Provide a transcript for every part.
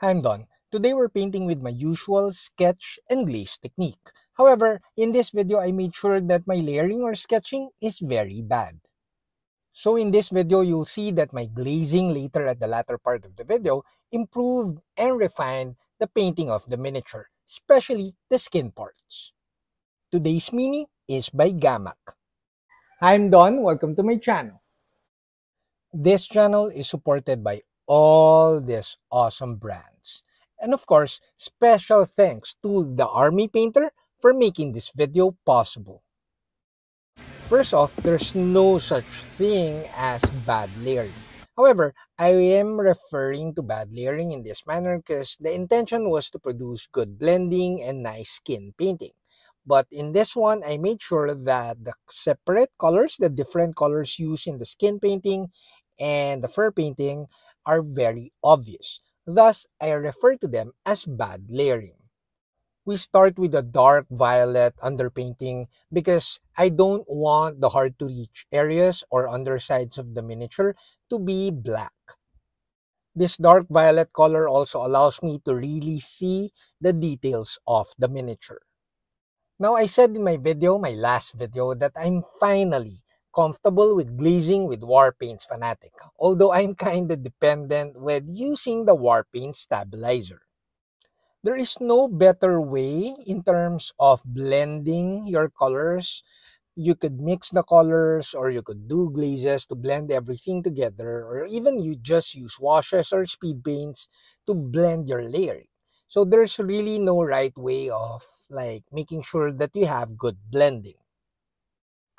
Hi, I'm Don. Today we're painting with my usual sketch and glaze technique. However, in this video, I made sure that my layering or sketching is very bad. So in this video, you'll see that my glazing later at the latter part of the video improved and refined the painting of the miniature, especially the skin parts. Today's mini is by Gamak. Hi, I'm Don. Welcome to my channel. This channel is supported by all these awesome brands. And of course, special thanks to the Army Painter for making this video possible. First off, there's no such thing as bad layering. However, I am referring to bad layering in this manner because the intention was to produce good blending and nice skin painting. But in this one, I made sure that the separate colors, the different colors used in the skin painting and the fur painting are very obvious. Thus, I refer to them as bad layering. We start with a dark violet underpainting because I don't want the hard-to-reach areas or undersides of the miniature to be black. This dark violet color also allows me to really see the details of the miniature. Now, I said in my video, my last video, that I'm finally comfortable with glazing with War Paints Fanatic, although I'm kinda dependent with using the War Paint Stabilizer. There is no better way in terms of blending your colors. You could mix the colors or you could do glazes to blend everything together or even you just use washes or speed paints to blend your layering. So there's really no right way of like making sure that you have good blending.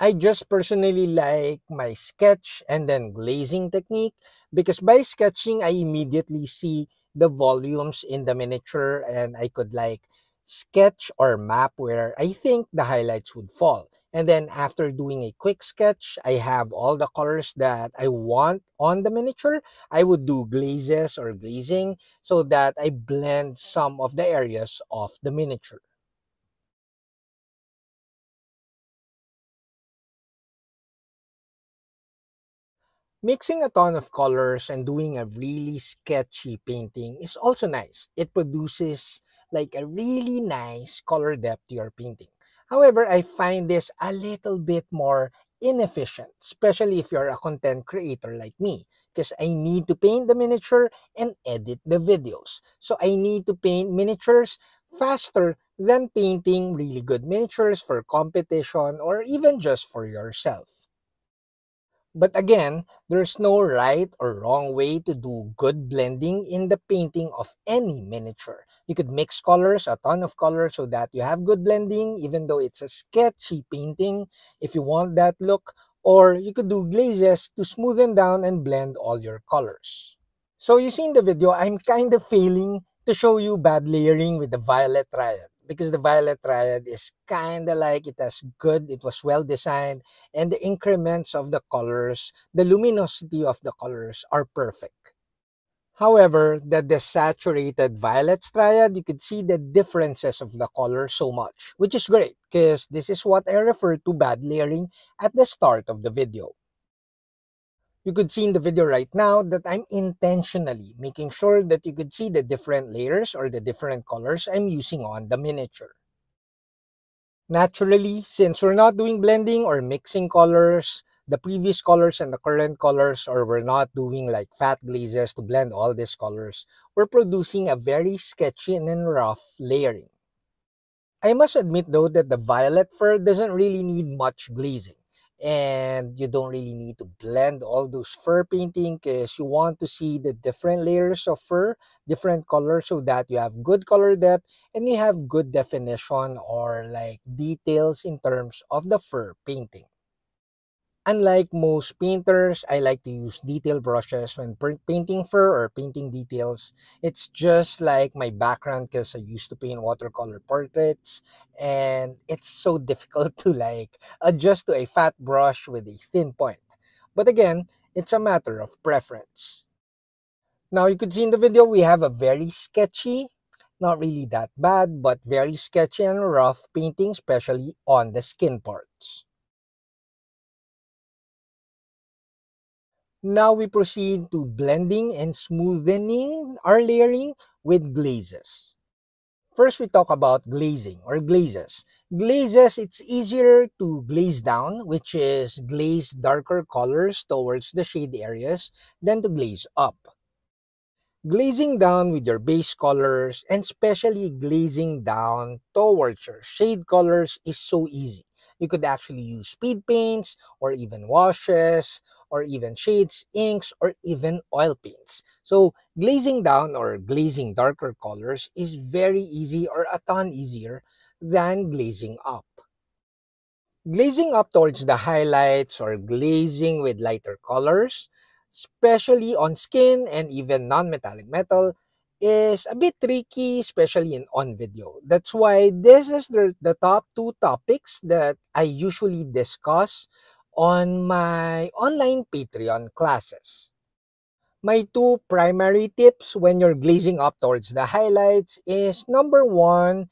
I just personally like my sketch and then glazing technique because by sketching, I immediately see the volumes in the miniature and I could like sketch or map where I think the highlights would fall. And then after doing a quick sketch, I have all the colors that I want on the miniature. I would do glazes or glazing so that I blend some of the areas of the miniature. Mixing a ton of colors and doing a really sketchy painting is also nice. It produces like a really nice color depth to your painting. However, I find this a little bit more inefficient, especially if you're a content creator like me, because I need to paint the miniature and edit the videos. So I need to paint miniatures faster than painting really good miniatures for competition or even just for yourself. But again, there's no right or wrong way to do good blending in the painting of any miniature. You could mix colors, a ton of colors, so that you have good blending, even though it's a sketchy painting, if you want that look. Or you could do glazes to smoothen down and blend all your colors. So you see in the video, I'm kind of failing to show you bad layering with the violet riot because the Violet Triad is kind of like it has good, it was well designed, and the increments of the colors, the luminosity of the colors are perfect. However, the desaturated violet triad, you could see the differences of the color so much, which is great because this is what I refer to bad layering at the start of the video. You could see in the video right now that I'm intentionally making sure that you could see the different layers or the different colors I'm using on the miniature. Naturally, since we're not doing blending or mixing colors, the previous colors and the current colors, or we're not doing like fat glazes to blend all these colors, we're producing a very sketchy and rough layering. I must admit though that the violet fur doesn't really need much glazing and you don't really need to blend all those fur painting because you want to see the different layers of fur different colors so that you have good color depth and you have good definition or like details in terms of the fur painting Unlike most painters, I like to use detail brushes when painting fur or painting details. It's just like my background because I used to paint watercolor portraits and it's so difficult to like adjust to a fat brush with a thin point. But again, it's a matter of preference. Now you could see in the video we have a very sketchy, not really that bad, but very sketchy and rough painting, especially on the skin parts. Now we proceed to blending and smoothening our layering with glazes. First, we talk about glazing or glazes. Glazes, it's easier to glaze down, which is glaze darker colors towards the shade areas than to glaze up. Glazing down with your base colors and especially glazing down towards your shade colors is so easy you could actually use speed paints or even washes or even shades, inks, or even oil paints. So glazing down or glazing darker colors is very easy or a ton easier than glazing up. Glazing up towards the highlights or glazing with lighter colors, especially on skin and even non-metallic metal, is a bit tricky, especially in on video. That's why this is the, the top two topics that I usually discuss on my online Patreon classes. My two primary tips when you're glazing up towards the highlights is number one,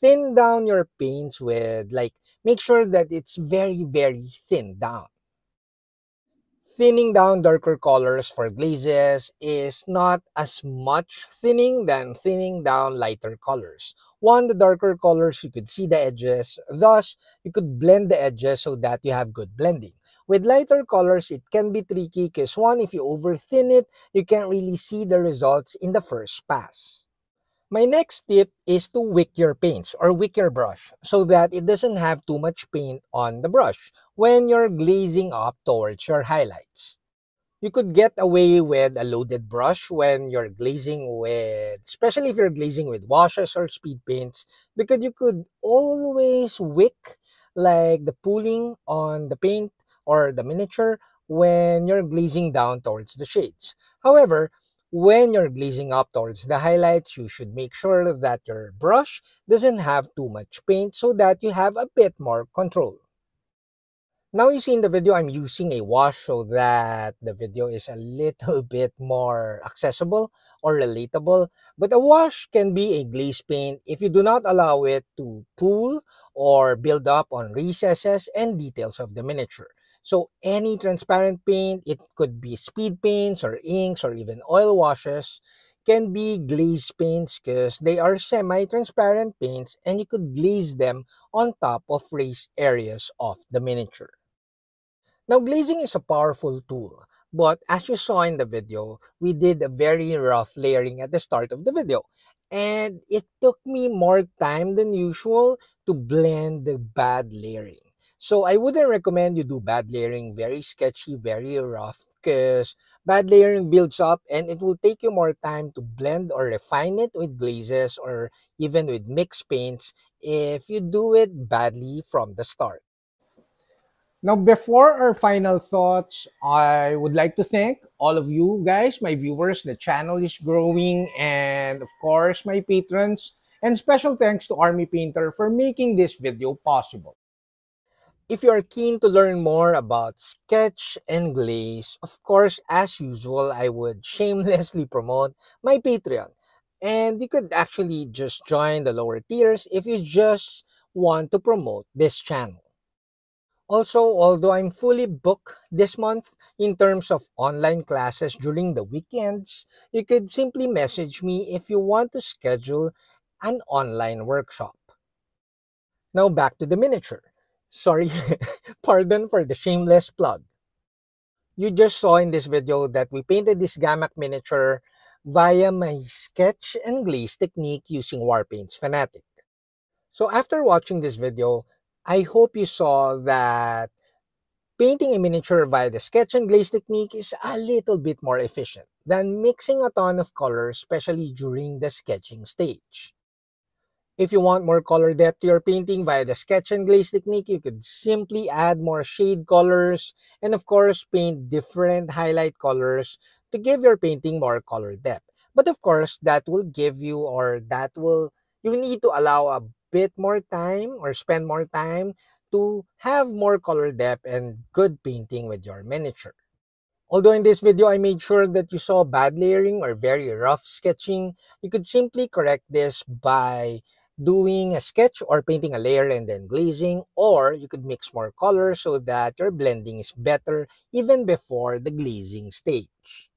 thin down your paints with like, make sure that it's very, very thin down thinning down darker colors for glazes is not as much thinning than thinning down lighter colors. One, the darker colors, you could see the edges. Thus, you could blend the edges so that you have good blending. With lighter colors, it can be tricky because one, if you over thin it, you can't really see the results in the first pass. My next tip is to wick your paints or wick your brush so that it doesn't have too much paint on the brush when you're glazing up towards your highlights. You could get away with a loaded brush when you're glazing with, especially if you're glazing with washes or speed paints, because you could always wick like the pooling on the paint or the miniature when you're glazing down towards the shades. However, when you're glazing up towards the highlights, you should make sure that your brush doesn't have too much paint so that you have a bit more control. Now you see in the video, I'm using a wash so that the video is a little bit more accessible or relatable. But a wash can be a glaze paint if you do not allow it to pool or build up on recesses and details of the miniature. So any transparent paint, it could be speed paints or inks or even oil washes, can be glaze paints because they are semi-transparent paints and you could glaze them on top of raised areas of the miniature. Now glazing is a powerful tool, but as you saw in the video, we did a very rough layering at the start of the video and it took me more time than usual to blend the bad layering. So I wouldn't recommend you do bad layering, very sketchy, very rough, because bad layering builds up and it will take you more time to blend or refine it with glazes or even with mixed paints if you do it badly from the start. Now, before our final thoughts, I would like to thank all of you guys, my viewers. The channel is growing, and of course, my patrons. And special thanks to Army Painter for making this video possible. If you are keen to learn more about Sketch and Glaze, of course, as usual, I would shamelessly promote my Patreon. And you could actually just join the lower tiers if you just want to promote this channel. Also, although I'm fully booked this month in terms of online classes during the weekends, you could simply message me if you want to schedule an online workshop. Now back to the miniature. Sorry, pardon for the shameless plug. You just saw in this video that we painted this Gamak miniature via my sketch and glaze technique using War Paints Fanatic. So after watching this video, I hope you saw that painting a miniature via the sketch and glaze technique is a little bit more efficient than mixing a ton of color, especially during the sketching stage. If you want more color depth to your painting via the sketch and glaze technique, you could simply add more shade colors and of course paint different highlight colors to give your painting more color depth. But of course, that will give you or that will, you need to allow a bit more time or spend more time to have more color depth and good painting with your miniature. Although in this video, I made sure that you saw bad layering or very rough sketching, you could simply correct this by doing a sketch or painting a layer and then glazing or you could mix more colors so that your blending is better even before the glazing stage.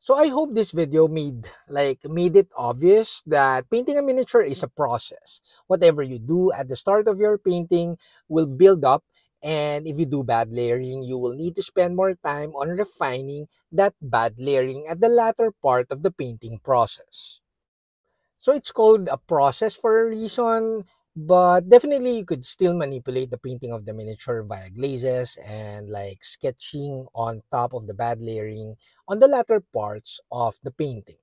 So I hope this video made like made it obvious that painting a miniature is a process. Whatever you do at the start of your painting will build up and if you do bad layering, you will need to spend more time on refining that bad layering at the latter part of the painting process. So it's called a process for a reason, but definitely you could still manipulate the painting of the miniature via glazes and like sketching on top of the bad layering on the latter parts of the painting.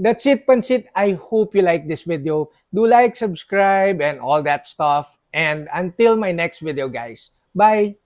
That's it, Pansit. I hope you like this video. Do like, subscribe, and all that stuff. And until my next video, guys. Bye!